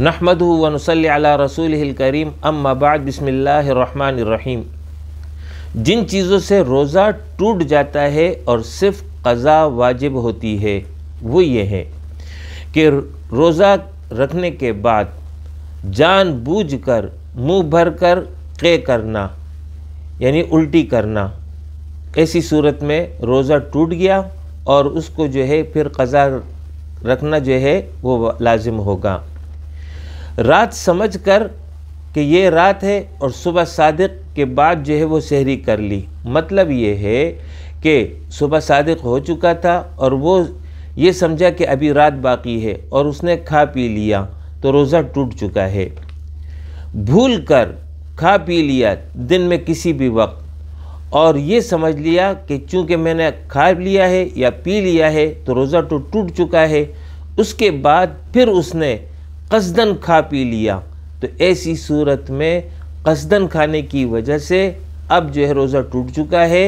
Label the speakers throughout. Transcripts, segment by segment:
Speaker 1: नहमद वनसल रसूल करीम अम्माबाद बसमीम जिन चीज़ों से रोज़ा टूट जाता है और सिर्फ कज़ा वाजिब होती है वो ये है कि रोज़ा रखने के बाद जान बूझ कर मुँह भर कर कै करना यानी उल्टी करना ऐसी सूरत में रोज़ा टूट गया और उसको जो है फिर कज़ा रखना जो है वो लाजिम होगा रात समझ कर कि ये रात है और सुबह सादिक के बाद जो है वो शहरी कर ली मतलब ये है कि सुबह सादिक हो चुका था और वो ये समझा कि अभी रात बाकी है और उसने खा पी लिया तो रोज़ा टूट चुका है भूल कर खा पी लिया दिन में किसी भी वक्त और ये समझ लिया कि चूँकि मैंने खा लिया है या पी लिया है तो रोज़ा तो टूट चुका है उसके बाद फिर उसने कसदन खा पी लिया तो ऐसी सूरत में कसदन खाने की वजह से अब जो है रोज़ा टूट चुका है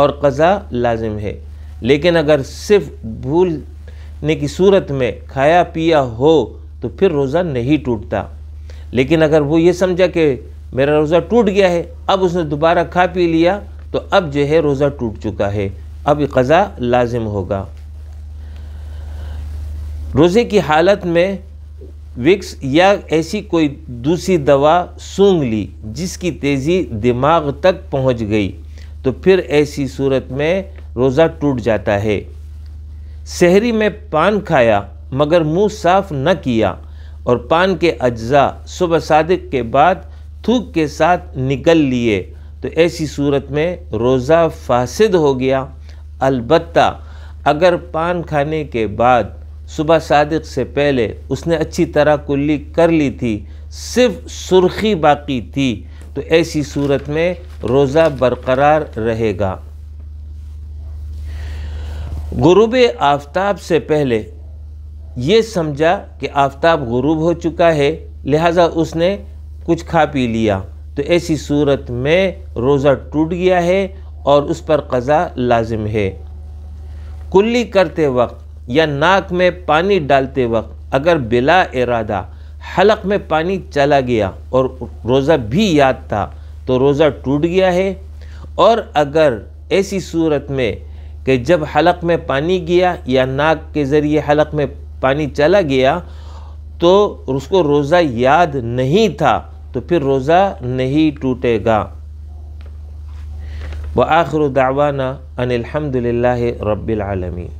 Speaker 1: और कज़ा लाजिम है लेकिन अगर सिर्फ भूलने की सूरत में खाया पिया हो तो फिर रोज़ा नहीं टूटता लेकिन अगर वो ये समझा कि मेरा रोज़ा टूट गया है अब उसने दोबारा खा पी लिया तो अब जो है रोज़ा टूट चुका है अब कज़ा लाजिम होगा रोज़े की हालत में विक्स या ऐसी कोई दूसरी दवा सूंघ ली जिसकी तेज़ी दिमाग तक पहुंच गई तो फिर ऐसी सूरत में रोज़ा टूट जाता है शहरी में पान खाया मगर मुंह साफ न किया और पान के अज्जा सुबह सादिक के बाद थूक के साथ निकल लिए तो ऐसी सूरत में रोज़ा फासिद हो गया अलबत्ता अगर पान खाने के बाद सुबह सादिक से पहले उसने अच्छी तरह कुल्ली कर ली थी सिर्फ सुर्खी बाकी थी तो ऐसी सूरत में रोज़ा बरकरार रहेगा गुरूब आफ्ताब से पहले ये समझा कि आफ्ताब गुरूब हो चुका है लिहाजा उसने कुछ खा पी लिया तो ऐसी सूरत में रोज़ा टूट गया है और उस पर कज़ा लाजिम है कुल्ली करते वक्त या नाक में पानी डालते वक्त अगर बिला इरादा हलक में पानी चला गया और रोज़ा भी याद था तो रोज़ा टूट गया है और अगर ऐसी सूरत में कि जब हलक में पानी गया या नाक के ज़रिए हलक में पानी चला गया तो उसको रोज़ा याद नहीं था तो फिर रोज़ा नहीं टूटेगा व आखिर दावाना अनिलहमदिल्ला रबालमीन